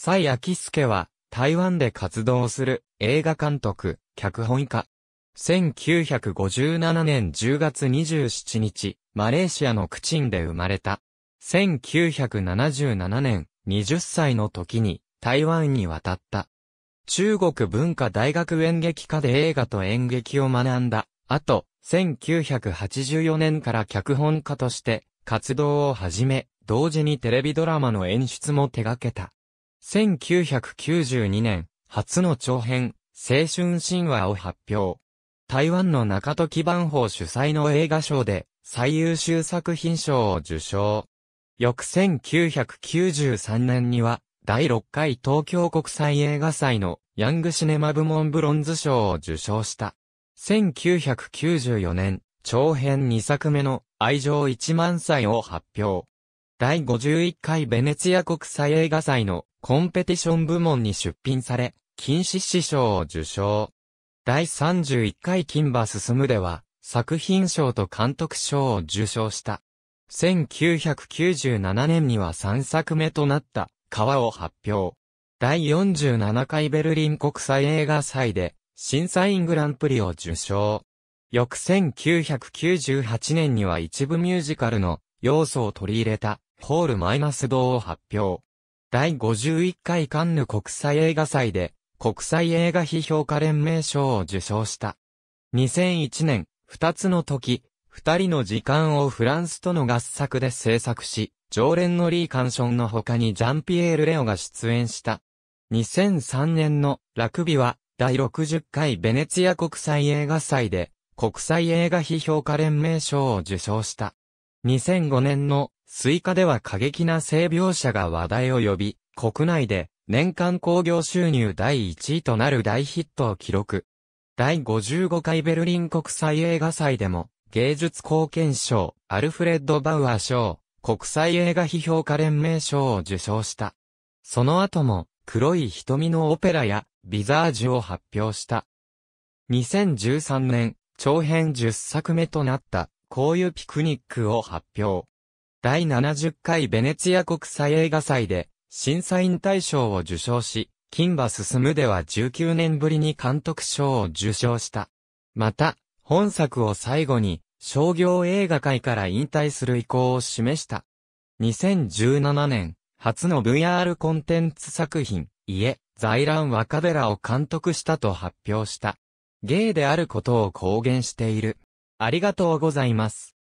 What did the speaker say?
蔡明介は、台湾で活動する映画監督、脚本家。1957年10月27日、マレーシアのクチンで生まれた。1977年、20歳の時に台湾に渡った。中国文化大学演劇科で映画と演劇を学んだ。あと、1984年から脚本家として活動を始め、同時にテレビドラマの演出も手掛けた。1992年、初の長編、青春神話を発表。台湾の中時万宝主催の映画賞で最優秀作品賞を受賞。翌1993年には第6回東京国際映画祭のヤングシネマ部門ブロンズ賞を受賞した。1994年、長編2作目の愛情1万歳を発表。第51回ベネツィア国際映画祭のコンペティション部門に出品され、金獅子賞を受賞。第31回金馬進では、作品賞と監督賞を受賞した。1997年には3作目となった、川を発表。第47回ベルリン国際映画祭で、審査員グランプリを受賞。翌1998年には一部ミュージカルの要素を取り入れた、ホールマイナス堂を発表。第51回カンヌ国際映画祭で、国際映画批評家連盟賞を受賞した。2001年、二つの時、二人の時間をフランスとの合作で制作し、常連のリー・カンションの他にジャンピエール・レオが出演した。2003年のラクビは、第60回ベネツィア国際映画祭で、国際映画批評家連盟賞を受賞した。2005年のスイカでは過激な性描写が話題を呼び、国内で年間興行収入第1位となる大ヒットを記録。第55回ベルリン国際映画祭でも、芸術貢献賞、アルフレッド・バウアー賞、国際映画批評家連盟賞を受賞した。その後も、黒い瞳のオペラや、ビザージュを発表した。2013年、長編10作目となった、こういうピクニックを発表。第70回ベネツィア国際映画祭で、審査員大賞を受賞し、金馬進では19年ぶりに監督賞を受賞した。また、本作を最後に、商業映画界から引退する意向を示した。2017年、初の VR コンテンツ作品、家、在乱若寺を監督したと発表した。ゲイであることを公言している。ありがとうございます。